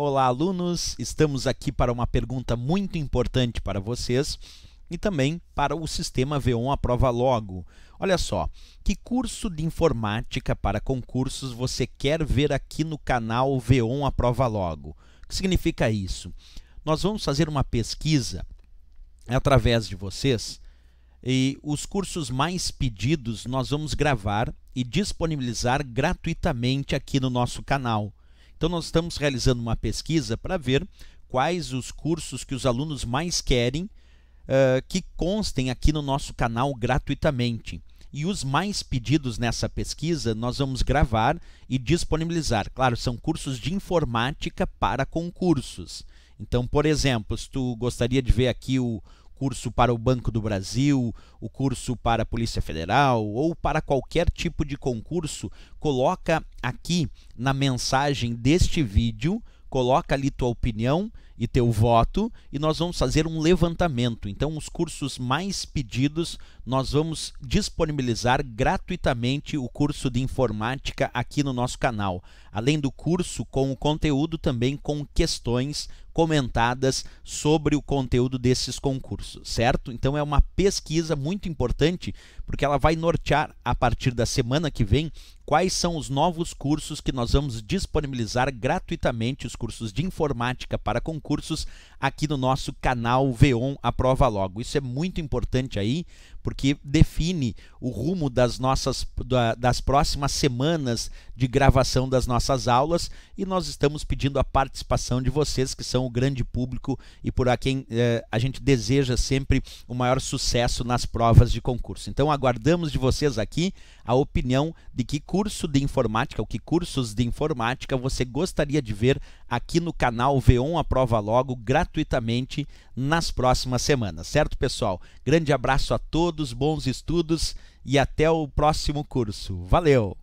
Olá, alunos! Estamos aqui para uma pergunta muito importante para vocês e também para o sistema V1 Aprova Logo. Olha só, que curso de informática para concursos você quer ver aqui no canal V1 Aprova Logo? O que significa isso? Nós vamos fazer uma pesquisa através de vocês e os cursos mais pedidos nós vamos gravar e disponibilizar gratuitamente aqui no nosso canal. Então, nós estamos realizando uma pesquisa para ver quais os cursos que os alunos mais querem uh, que constem aqui no nosso canal gratuitamente. E os mais pedidos nessa pesquisa nós vamos gravar e disponibilizar. Claro, são cursos de informática para concursos. Então, por exemplo, se tu gostaria de ver aqui o, curso para o Banco do Brasil, o curso para a Polícia Federal ou para qualquer tipo de concurso, coloca aqui na mensagem deste vídeo, coloca ali tua opinião e teu voto e nós vamos fazer um levantamento. Então, os cursos mais pedidos, nós vamos disponibilizar gratuitamente o curso de informática aqui no nosso canal. Além do curso com o conteúdo, também com questões comentadas sobre o conteúdo desses concursos, certo? Então é uma pesquisa muito importante porque ela vai nortear a partir da semana que vem quais são os novos cursos que nós vamos disponibilizar gratuitamente os cursos de informática para concursos cursos aqui no nosso canal Veon Aprova Logo. Isso é muito importante aí, porque define o rumo das nossas da, das próximas semanas de gravação das nossas aulas e nós estamos pedindo a participação de vocês que são o grande público e por a quem eh, a gente deseja sempre o maior sucesso nas provas de concurso. Então aguardamos de vocês aqui a opinião de que curso de informática, ou que cursos de informática você gostaria de ver aqui no canal Veon Aprova Prova Logo gratuitamente nas próximas semanas, certo, pessoal? Grande abraço a todos, bons estudos e até o próximo curso. Valeu!